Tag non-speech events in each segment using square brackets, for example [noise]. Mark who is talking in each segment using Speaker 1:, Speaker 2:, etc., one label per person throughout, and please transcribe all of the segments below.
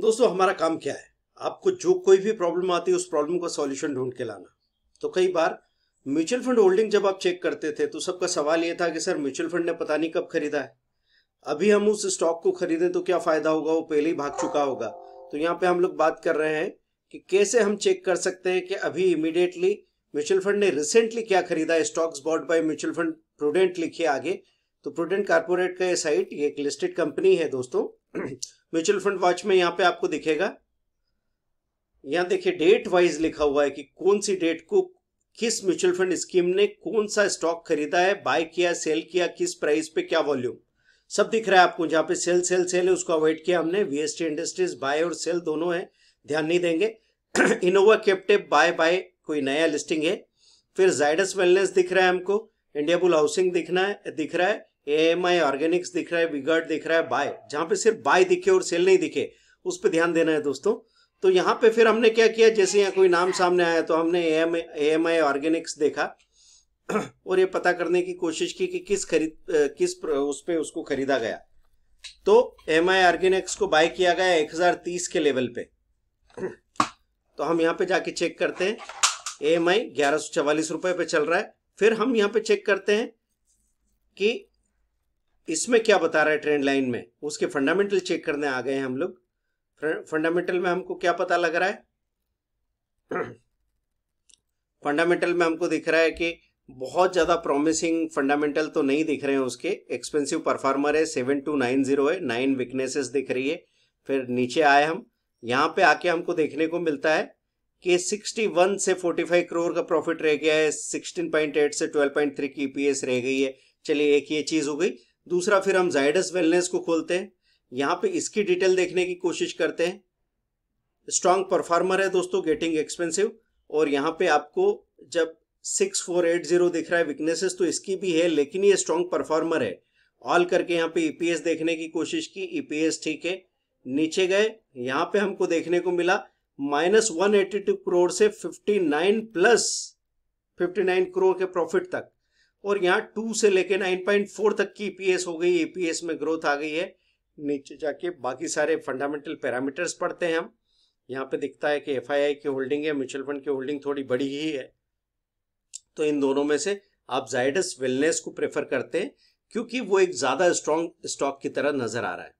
Speaker 1: दोस्तों हमारा काम क्या है आपको जो कोई भी प्रॉब्लम आती है उस प्रॉब्लम का सॉल्यूशन ढूंढ के लाना तो कई बार म्यूचुअल फंड होल्डिंग जब आप चेक करते थे तो सबका सवाल ये था कि सर म्यूचुअल फंड ने पता नहीं कब खरीदा है अभी हम उस स्टॉक को खरीदें तो क्या फायदा होगा वो पहले ही भाग चुका होगा तो यहाँ पे हम लोग बात कर रहे हैं कि कैसे हम चेक कर सकते हैं कि अभी इमिडिएटली म्यूचुअल फंड ने रिसेंटली क्या खरीदा है stocks bought by mutual fund prudent लिखिए आगे तो प्रूडेंट कारपोरेट का ये साइट ये एक लिस्टेड कंपनी है दोस्तों [clears throat] म्यूचुअल फंड वॉच में यहाँ पे आपको दिखेगा यहाँ देखिए डेट वाइज लिखा हुआ है कि कौन सी डेट को किस म्यूचुअल फंड स्कीम ने कौन सा स्टॉक खरीदा है बाय किया सेल किया किस प्राइस पे क्या वॉल्यूम सब दिख रहा है आपको जहाँ पे सेल सेल सेल है उसको अवॉइड किया हमने वीएसटी इंडस्ट्रीज बाय और सेल दोनों है ध्यान नहीं देंगे इनोवा कैप्टेप बाय बाय कोई नया लिस्टिंग है फिर जाइडस वेलनेस दिख रहा है हमको इंडिया बुल हाउसिंग दिखना है दिख रहा है ए एम आई ऑर्गेनिक्स दिख रहा है विगर्ड दिख रहा है बाय जहाँ पे सिर्फ बाय दिखे और सेल नहीं दिखे उस पर ध्यान देना है दोस्तों तो यहाँ पे फिर हमने क्या किया जैसे यहाँ कोई नाम सामने आया तो हमने ए एम आई ऑर्गेनिक्स देखा [clears throat] और ये पता करने की कोशिश की कि किस खरीद किस उस पर उसको खरीदा गया तो एम आई ऑर्गेनिक्स को बाय किया गया एक हजार तीस के लेवल पे [clears throat] तो हम यहाँ पे जाके चेक करते हैं ए एम आई ग्यारह सौ चवालीस रुपए पे चल रहा है फिर हम यहाँ पे चेक करते हैं कि इसमें क्या बता रहा है ट्रेंड लाइन में उसके फंडामेंटल चेक करने आ गए हम लोग फंडामेंटल में हमको क्या पता लग रहा है फंडामेंटल [clears throat] में हमको दिख रहा है कि बहुत ज़्यादा प्रॉमिसिंग फंडामेंटल तो नहीं दिख रहे हैं उसके एक्सपेंसिव परफॉर्मर है सेवन टू नाइन जीरो है नाइन वीकनेसेस दिख रही है फिर नीचे आए हम यहाँ पे आके हमको देखने को मिलता है कि 61 से 45 करोड़ का प्रॉफिट रह गया है 16.8 से 12.3 की ईपीएस रह गई है चलिए एक ये चीज़ हो गई दूसरा फिर हम जाइडस वेलनेस को खोलते हैं यहाँ पे इसकी डिटेल देखने की कोशिश करते हैं स्ट्रांग परफॉर्मर है दोस्तों गेटिंग एक्सपेंसिव और यहाँ पे आपको जब सिक्स फोर एट जीरो दिख रहा है वीकनेसेस तो इसकी भी है लेकिन ये स्ट्रांग परफॉर्मर है ऑल करके यहाँ पे ईपीएस e देखने की कोशिश की ईपीएस e ठीक है नीचे गए यहाँ पे हमको देखने को मिला minus one eighty two crore से fifty nine plus fifty nine crore के प्रॉफिट तक और यहाँ टू से लेकर नाइन पॉइंट फोर तक की ईपीएस हो गई ईपीएस में ग्रोथ आ गई है नीचे जाके बाकी सारे फंडामेंटल पैरामीटर्स पढ़ते हैं हम यहाँ पे दिखता है कि एफ की होल्डिंग है म्यूचुअल फंड की होल्डिंग थोड़ी बड़ी ही है तो इन दोनों में से आप जाइडस वेलनेस को प्रेफर करते हैं क्योंकि वो एक ज़्यादा स्ट्रॉन्ग स्टॉक की तरह नज़र आ रहा है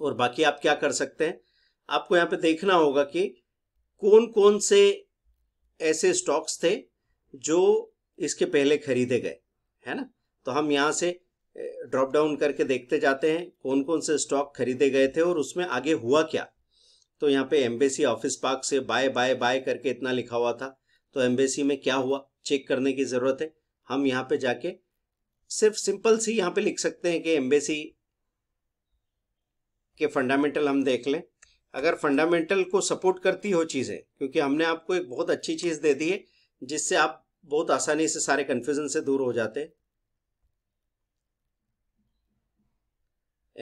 Speaker 1: और बाकी आप क्या कर सकते हैं आपको यहाँ पे देखना होगा कि कौन कौन से ऐसे स्टॉक्स थे जो इसके पहले खरीदे गए है ना तो हम यहाँ से ड्रॉप डाउन करके देखते जाते हैं कौन कौन से स्टॉक खरीदे गए थे और उसमें आगे हुआ क्या तो यहाँ पे एम्बेसी ऑफिस पार्क से बाय बाय बाय करके इतना लिखा हुआ था तो एम्बेसी में क्या हुआ चेक करने की ज़रूरत है हम यहाँ पे जाके सिर्फ सिंपल सी यहाँ पे लिख सकते हैं कि एम्बेसी के फंडामेंटल हम देख लें अगर फंडामेंटल को सपोर्ट करती हो चीज़ें क्योंकि हमने आपको एक बहुत अच्छी चीज़ दे दी है जिससे आप बहुत आसानी से सारे कन्फ्यूज़न से दूर हो जाते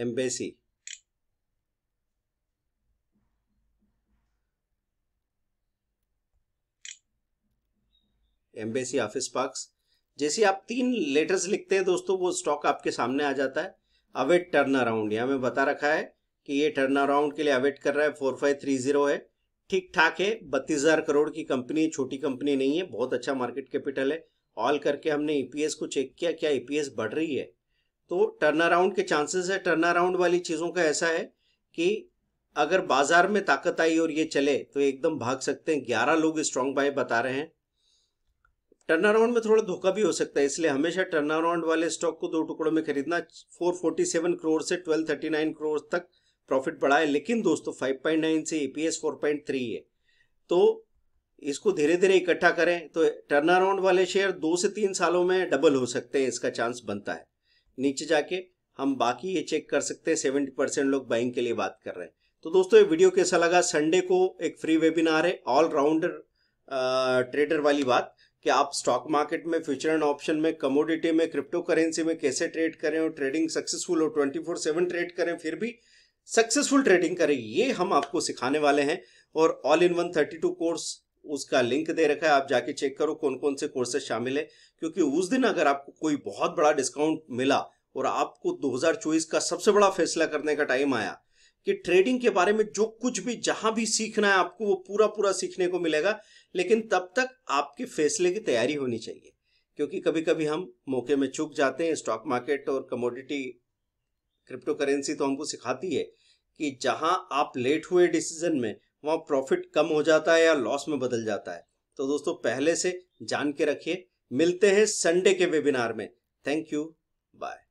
Speaker 1: एम्बेसी एम्बेसी ऑफिस पार्क्स जैसे आप तीन लेटर्स लिखते हैं दोस्तों वो स्टॉक आपके सामने आ जाता है अवेट टर्न अराउंड यहां में बता रखा है कि ये टर्न अराउंड के लिए अवेट कर रहा है फोर फाइव थ्री जीरो है ठीक ठाक है बत्तीस हजार करोड़ की कंपनी है छोटी कंपनी नहीं है बहुत अच्छा मार्केट कैपिटल है ऑल करके हमने ईपीएस e को चेक किया क्या ईपीएस e बढ़ रही है तो टर्न अराउंड के चांसेस है टर्न अराउंड वाली चीज़ों का ऐसा है कि अगर बाजार में ताकत आई और ये चले तो एकदम भाग सकते हैं ग्यारह लोग स्ट्रांग बाय बता रहे हैं टर्न अराउंड में थोड़ा धोखा भी हो सकता है इसलिए हमेशा टर्न अराउंड वाले स्टॉक को दो टुकड़ों में खरीदना फोर करोड़ से ट्वेल्व करोड़ तक प्रॉफिट बढ़ा है लेकिन दोस्तों 5.9 से ईपीएस 4.3 है तो इसको धीरे धीरे इकट्ठा करें तो टर्न अराउंड वाले शेयर दो से तीन सालों में डबल हो सकते हैं इसका चांस बनता है नीचे जाके हम बाकी ये चेक कर सकते हैं सेवेंटी परसेंट लोग बाइंग के लिए बात कर रहे हैं तो दोस्तों ये वीडियो कैसा लगा संडे को एक फ्री वेबिनार है ऑलराउंडर ट्रेडर वाली बात कि आप स्टॉक मार्केट में फ्यूचर एंड ऑप्शन में कमोडिटी में क्रिप्टो करेंसी में कैसे ट्रेड करें और ट्रेडिंग सक्सेसफुल हो ट्वेंटी फोर सेवन ट्रेड करें फिर भी सक्सेसफुल ट्रेडिंग करें ये हम आपको सिखाने वाले हैं और all in one thirty two course उसका लिंक दे रखा है आप जाके चेक करो कौन कौन से कोर्सेस शामिल है क्योंकि उस दिन अगर आपको कोई बहुत बड़ा डिस्काउंट मिला और आपको दो का सबसे बड़ा फैसला करने का टाइम आया कि ट्रेडिंग के बारे में जो कुछ भी जहां भी सीखना है आपको वो पूरा पूरा सीखने को मिलेगा लेकिन तब तक आपके फैसले की तैयारी होनी चाहिए क्योंकि कभी कभी हम मौके में चुक जाते हैं स्टॉक मार्केट और कमोडिटी क्रिप्टो करेंसी तो हमको सिखाती है कि जहां आप लेट हुए डिसीजन में वहाँ प्रॉफिट कम हो जाता है या लॉस में बदल जाता है तो दोस्तों पहले से जान के रखिए मिलते हैं संडे के वेबिनार में थैंक यू बाय